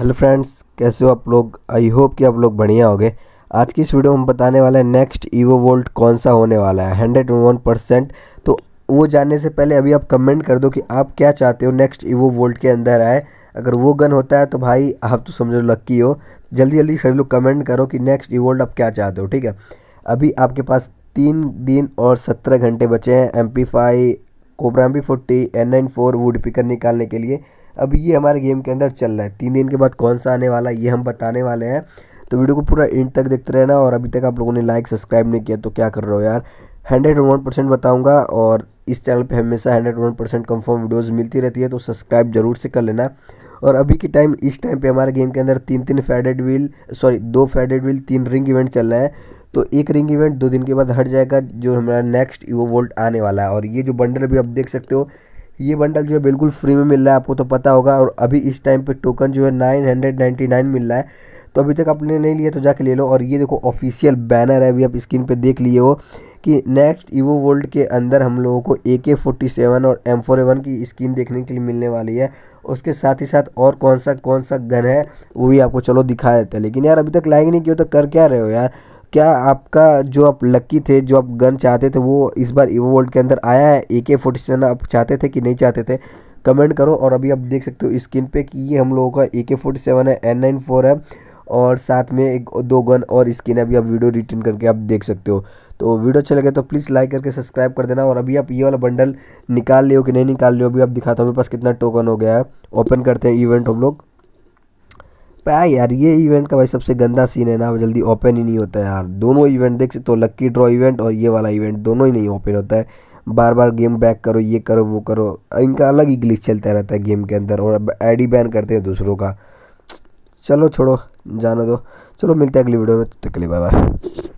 hello friends कैसे हो आप लोग आई होप कि आप लोग बढ़िया होंगे आज की इस वीडियो में हम बताने वाला है नेक्स्ट ईवो वोल्ट कौन सा होने वाला है हंड्रेड वन परसेंट तो वो जानने से पहले अभी आप कमेंट कर दो कि आप क्या चाहते हो नेक्स्ट ईवो वोल्ट के अंदर आए अगर वो गन होता है तो भाई आप तो समझो लक्की हो जल्दी जल्दी सभी लोग कमेंट करो कि नेक्स्ट ई वोल्ट आप क्या चाहते हो ठीक है अभी आपके पास तीन दिन और सत्रह घंटे बचे हैं एम्पीफाई कोबरा भी forty N nine four woodpecker निकालने के लिए अब ये हमारे गेम के अंदर चल रहा है तीन दिन के बाद कौन सा आने वाला है ये हम बताने वाले हैं तो वीडियो को पूरा एंड तक देखते रहना और अभी तक आप लोगों ने लाइक सब्सक्राइब नहीं किया तो क्या कर रहे हो यार हंड्रेड वन परसेंट बताऊँगा और इस चैनल पे हमेशा hundred one percent confirm videos मिलती रहती है तो सब्सक्राइब जरूर से कर लेना और अभी के टाइम इस टाइम पे हमारे गेम के अंदर तीन तीन फेडेड व्हील सॉरी दो फेडेड व्हील तीन रिंग इवेंट चल रहे हैं तो एक रिंग इवेंट दो दिन के बाद हट जाएगा जो हमारा नेक्स्ट ईवो वोल्ट आने वाला है और ये जो बंडल भी आप देख सकते हो ये बंडल जो है बिल्कुल फ्री में मिल रहा है आपको तो पता होगा और अभी इस टाइम पे टोकन जो है 999 मिल रहा है तो अभी तक आपने नहीं लिया तो जाके ले लो और ये देखो ऑफिशियल बैनर है अभी आप स्क्रीन पे देख लिए हो कि नेक्स्ट ईवो वर्ल्ड के अंदर हम लोगों को ए के फोर्टी सेवन और एम फोर एवन की स्क्रीन देखने के लिए मिलने वाली है उसके साथ ही साथ और कौन सा कौन सा गन है वो भी आपको चलो दिखा देते हैं लेकिन यार अभी तक लाइक नहीं किया तो कर क्या रहे हो यार क्या आपका जो आप लकी थे जो आप गन चाहते थे वो इस बार ईवो वर्ल्ड के अंदर आया है ए के फोर्टी सेवन आप चाहते थे कि नहीं चाहते थे कमेंट करो और अभी आप देख सकते हो स्क्रीन पे कि ये हम लोगों का ए के फोर्टी सेवन है एन नाइन फोर है और साथ में एक दो गन और स्किन अभी आप वीडियो रिटर्न करके आप देख सकते हो तो वीडियो अच्छा लगे तो प्लीज़ लाइक करके सब्सक्राइब कर देना और अभी आप ये वाला बंडल निकाल लियो कि नहीं निकाल लियो अभी आप दिखाता हूँ मेरे पास कितना टोकन हो गया है ओपन करते हैं इवेंट हम लोग पे यार ये इवेंट का भाई सबसे गंदा सीन है ना जल्दी ओपन ही नहीं होता है यार दोनों इवेंट देख सकते हो लक्की ड्रॉ इवेंट और ये वाला इवेंट दोनों ही नहीं ओपन होता है बार बार गेम बैक करो ये करो वो करो इनका अलग ही ग्लिच चलता रहता है गेम के अंदर और डी बैन करते हैं दूसरों का चलो छोड़ो जाने दो चलो मिलते हैं अगली वीडियो में तो तक बाय बाय